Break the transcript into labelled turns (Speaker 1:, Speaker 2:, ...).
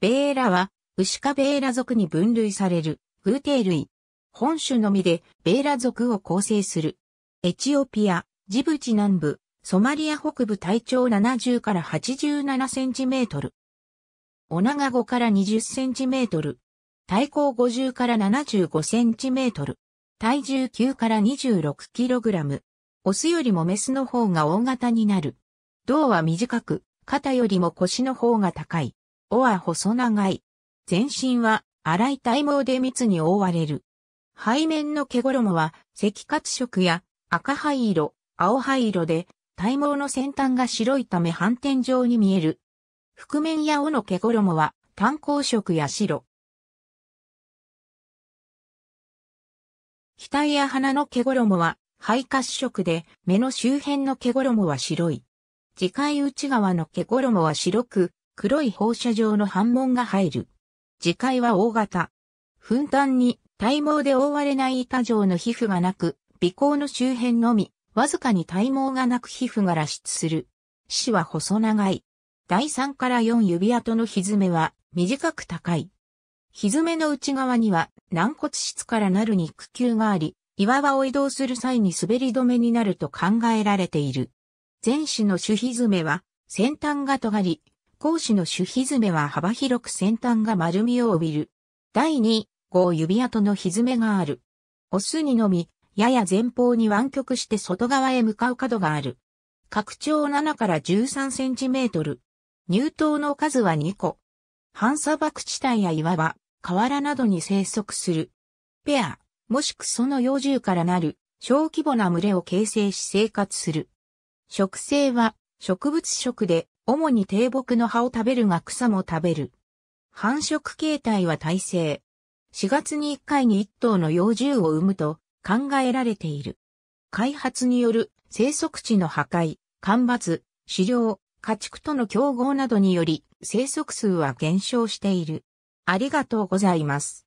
Speaker 1: ベーラは、ウシカベーラ
Speaker 2: 属に分類される、グーテー類。本種のみで、ベーラ属を構成する。エチオピア、ジブチ南部、ソマリア北部体長70から87センチメートル。おガ5から20センチメートル。体高50から75センチメートル。体重9から26キログラム。オスよりもメスの方が大型になる。胴は短く、肩よりも腰の方が高い。尾は細長い。全身は粗い体毛で密に覆われる。背面の毛衣は赤褐色や赤灰色、青灰色で、体毛の先端が白いため反転状に見える。覆面や尾の毛衣は炭鉱色や白。
Speaker 1: 額や鼻の毛衣は
Speaker 2: 肺褐色で、目の周辺の毛衣は白い。次回内側の毛衣は白く、黒い放射状の反紋が入る。磁界は大型。粉端に体毛で覆われない板状の皮膚がなく、鼻孔の周辺のみ、わずかに体毛がなく皮膚が脱出する。死は細長い。第3から4指跡のひめは短く高い。ひめの内側には軟骨質からなる肉球があり、岩場を移動する際に滑り止めになると考えられている。前肢の主ひめは先端が尖り、光子の主ひずめは幅広く先端が丸みを帯びる。第二、号指跡のひずめがある。オスにのみ、やや前方に湾曲して外側へ向かう角がある。拡張7から13センチメートル。入頭の数は2個。半砂漠地帯や岩場、河原などに生息する。ペア、もしくその幼獣からなる小規模な群れを形成し生活する。植生は植物食で主に低木の葉を食べるが草も食べる。繁殖形態は耐性。4月に1回に1頭の幼獣を産むと考えられている。開発による生息地の破壊、干ばつ、飼料、家畜との競合などにより生息数は減少している。ありがとうござ
Speaker 1: います。